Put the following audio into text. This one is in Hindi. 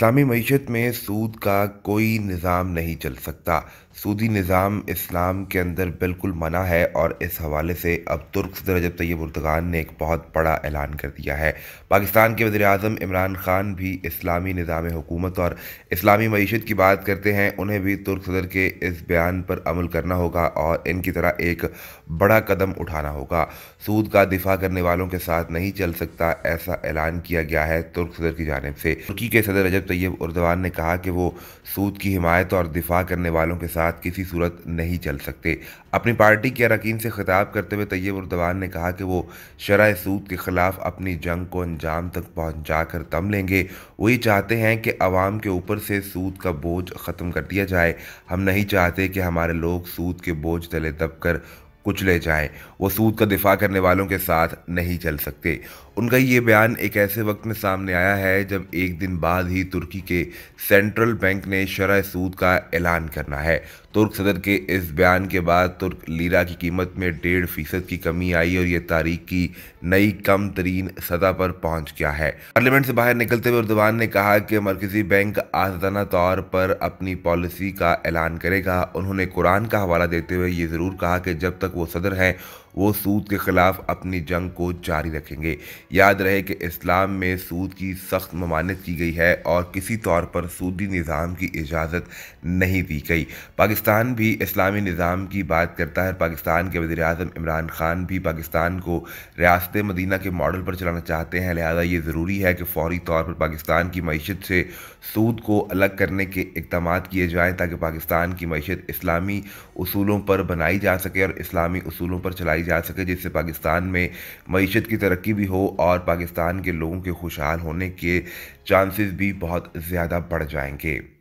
इस्लामी मीशत में सूद का कोई निज़ाम नहीं चल सकता सूदी निज़ाम इस्लाम के अंदर बिल्कुल मना है और इस हवाले से अब तुर्क सदर रजब तैयब उर्दगान ने एक बहुत बड़ा ऐलान कर दिया है पाकिस्तान के वजी अजम इमरान ख़ान भी इस्लामी निज़ाम हुकूमत और इस्लामी मीशत की बात करते हैं उन्हें भी तुर्क सदर के इस बयान पर अमल करना होगा और इनकी तरह एक बड़ा कदम उठाना होगा सूद का दिफा करने वालों के साथ नहीं चल सकता ऐसा ऐलान किया गया है तुर्क सदर की जानब से तुर्की के सदर रजब तैयब उर्दवान ने कहा कि वो सूद की हिमायत और दिफा करने वालों के साथ किसी सूरत नहीं चल सकते अपनी पार्टी के अरकान से खिताब करते हुए तैयब उर्दवान ने कहा कि वो शराय सूद के ख़िलाफ़ अपनी जंग को अंजाम तक पहुँचा कर दम लेंगे वो ये चाहते हैं कि आवाम के ऊपर से सूद का बोझ ख़त्म कर दिया जाए हम नहीं चाहते कि हमारे लोग सूद के बोझ तले दबकर कुचले जाएं वो सूद का दिफा करने वालों के साथ नहीं चल सकते उनका ये बयान एक ऐसे वक्त में सामने आया है जब एक दिन बाद ही तुर्की के सेंट्रल बैंक ने शरा सूद का ऐलान करना है तुर्क सदर के इस बयान के बाद तुर्क लीरा की कीमत में डेढ़ फीसद की कमी आई और ये तारीख की नई कम तरीन सतह पर पहुंच गया है पार्लियामेंट से बाहर निकलते हुए उर्दवान ने कहा कि मरकजी बैंक आजाना तौर पर अपनी पॉलिसी का ऐलान करेगा उन्होंने कुरान का हवाला देते हुए ये ज़रूर कहा कि जब तक तक वो सदर हैं वो सूद के खिलाफ अपनी जंग को जारी रखेंगे याद रहे कि इस्लाम में सूद की सख्त ममानत की गई है और किसी तौर पर सूदी निज़ाम की इजाज़त नहीं दी गई पाकिस्तान भी इस्लामी निज़ाम की बात करता है पाकिस्तान के वजी अजम इमरान खान भी पाकिस्तान को रियासत मदीना के मॉडल पर चलाना चाहते हैं लिहाजा ये ज़रूरी है कि फौरी तौर पर पाकिस्तान की मीशत से सूद को अलग करने के इकदाम किए जाएँ ताकि पाकिस्तान की मीशत इस्लामी असूलों पर बनाई जा सके और इस्लामी असूलों पर चलाई लाई जा सके जिससे पाकिस्तान में मीशत की तरक्की भी हो और पाकिस्तान के लोगों के खुशहाल होने के चांसेस भी बहुत ज़्यादा बढ़ जाएंगे